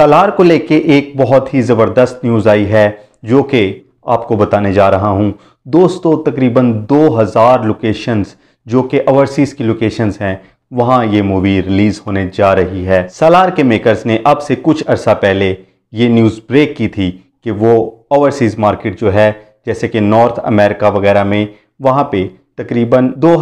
सलार को लेके एक बहुत ही ज़बरदस्त न्यूज़ आई है जो कि आपको बताने जा रहा हूँ दोस्तों तकरीबन 2000 लोकेशंस जो कि ओवरसीज़ की लोकेशंस हैं वहाँ ये मूवी रिलीज़ होने जा रही है सलार के मेकर्स ने अब से कुछ अरसा पहले ये न्यूज़ ब्रेक की थी कि वो ओवरसीज़ मार्केट जो है जैसे कि नॉर्थ अमेरिका वगैरह में वहाँ पर तकरीबन दो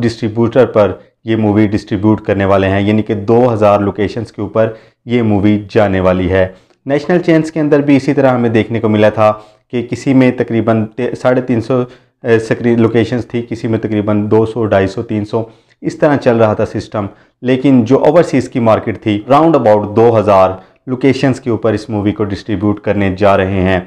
डिस्ट्रीब्यूटर पर ये मूवी डिस्ट्रीब्यूट करने वाले हैं यानी कि 2000 लोकेशंस के ऊपर ये मूवी जाने वाली है नेशनल चैंस के अंदर भी इसी तरह हमें देखने को मिला था कि किसी में तकरीबन साढ़े तीन सौ लोकेशन लोकेशंस थी किसी में तकरीबन 200 250 300 इस तरह चल रहा था सिस्टम लेकिन जो ओवरसीज़ की मार्केट थी राउंड अबाउट हज़ार लोकेशंस के ऊपर इस मूवी को डिस्ट्रीब्यूट करने जा रहे हैं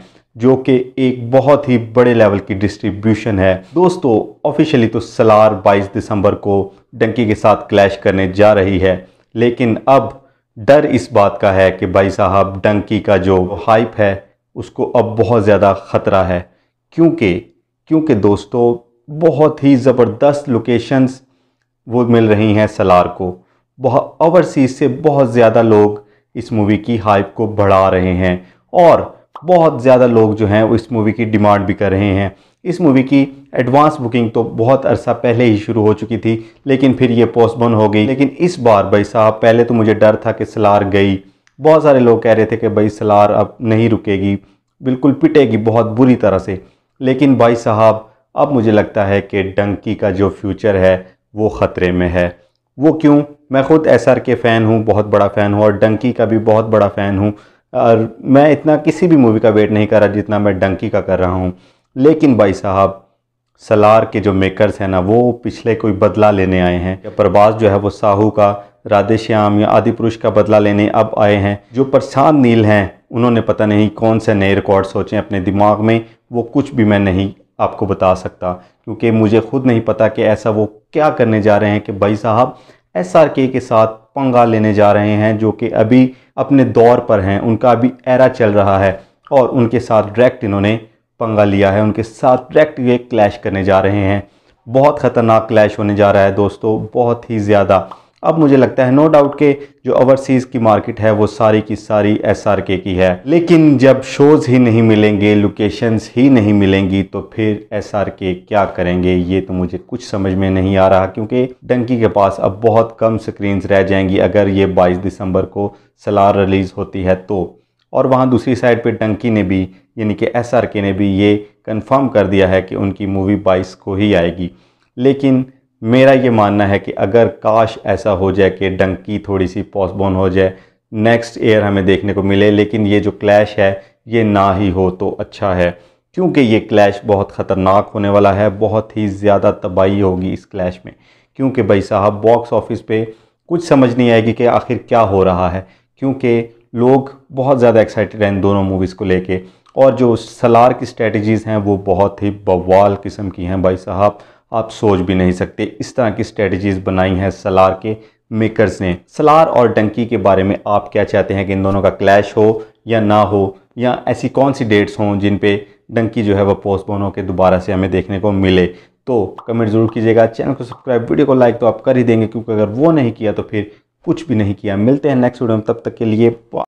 जो कि एक बहुत ही बड़े लेवल की डिस्ट्रीब्यूशन है दोस्तों ऑफिशियली तो सलार 22 दिसंबर को डंकी के साथ क्लैश करने जा रही है लेकिन अब डर इस बात का है कि भाई साहब डंकी का जो हाइप है उसको अब बहुत ज़्यादा ख़तरा है क्योंकि क्योंकि दोस्तों बहुत ही ज़बरदस्त लोकेशंस वो मिल रही हैं सलार को बहुत ओवरसीज से बहुत ज़्यादा लोग इस मूवी की हाइप को बढ़ा रहे हैं और बहुत ज़्यादा लोग जो हैं इस मूवी की डिमांड भी कर रहे हैं इस मूवी की एडवांस बुकिंग तो बहुत अरसा पहले ही शुरू हो चुकी थी लेकिन फिर ये पोस्टबोन हो गई लेकिन इस बार भाई साहब पहले तो मुझे डर था कि सलार गई बहुत सारे लोग कह रहे थे कि भाई सलार अब नहीं रुकेगी बिल्कुल पिटेगी बहुत बुरी तरह से लेकिन भाई साहब अब मुझे लगता है कि डंकी का जो फ्यूचर है वो ख़तरे में है वो क्यों मैं खुद एस के फ़ैन हूँ बहुत बड़ा फ़ैन हूँ और डंकी का भी बहुत बड़ा फ़ैन हूँ और मैं इतना किसी भी मूवी का वेट नहीं कर रहा जितना मैं डंकी का कर रहा हूँ लेकिन भाई साहब सलार के जो मेकर्स हैं ना वो पिछले कोई बदला लेने आए हैं या प्रभास जो है वो साहू का राधे श्याम या आदि पुरुष का बदला लेने अब आए हैं जो प्रशांत नील हैं उन्होंने पता नहीं कौन से नए रिकॉर्ड सोचे अपने दिमाग में वो कुछ भी मैं नहीं आपको बता सकता क्योंकि मुझे खुद नहीं पता कि ऐसा वो क्या करने जा रहे हैं कि भाई साहब एस आर के के साथ पंगा लेने जा रहे हैं जो कि अभी अपने दौर पर हैं उनका अभी एरा चल रहा है और उनके साथ डायरेक्ट इन्होंने पंगा लिया है उनके साथ डायरेक्ट ये क्लैश करने जा रहे हैं बहुत ख़तरनाक क्लैश होने जा रहा है दोस्तों बहुत ही ज़्यादा अब मुझे लगता है नो डाउट के जो ओवरसीज़ की मार्केट है वो सारी की सारी एस आर के की है लेकिन जब शोज़ ही नहीं मिलेंगे लोकेशंस ही नहीं मिलेंगी तो फिर एस आर के क्या करेंगे ये तो मुझे कुछ समझ में नहीं आ रहा क्योंकि डंकी के पास अब बहुत कम स्क्रीन्स रह जाएंगी अगर ये बाईस दिसंबर को सलार रिलीज़ होती है तो और वहाँ दूसरी साइड पे डंकी ने भी यानी कि एस ने भी ये कंफर्म कर दिया है कि उनकी मूवी बाईस को ही आएगी लेकिन मेरा ये मानना है कि अगर काश ऐसा हो जाए कि डंकी थोड़ी सी पॉस्टबोन हो जाए नेक्स्ट ईयर हमें देखने को मिले लेकिन ये जो क्लैश है ये ना ही हो तो अच्छा है क्योंकि ये क्लैश बहुत ख़तरनाक होने वाला है बहुत ही ज़्यादा तबाही होगी इस क्लैश में क्योंकि भाई साहब बॉक्स ऑफिस पे कुछ समझ नहीं आएगी कि आखिर क्या हो रहा है क्योंकि लोग बहुत ज़्यादा एक्साइटेड हैं इन दोनों मूवीज़ को लेके और जो सलार की स्ट्रेटजीज़ हैं वो बहुत ही बवाल किस्म की हैं भाई साहब आप सोच भी नहीं सकते इस तरह की स्ट्रेटजीज़ बनाई हैं सलार के मेकर्स ने सलार और डंकी के बारे में आप क्या चाहते हैं कि इन दोनों का क्लैश हो या ना हो या ऐसी कौन सी डेट्स हों जिन पे डंकी जो है वह पोस्टपोन होकर दोबारा से हमें देखने को मिले तो कमेंट ज़रूर कीजिएगा चैनल को सब्सक्राइब वीडियो को लाइक तो आप कर ही देंगे क्योंकि अगर वो नहीं किया तो फिर कुछ भी नहीं किया मिलते हैं नेक्स्ट वीडियो में तब तक के लिए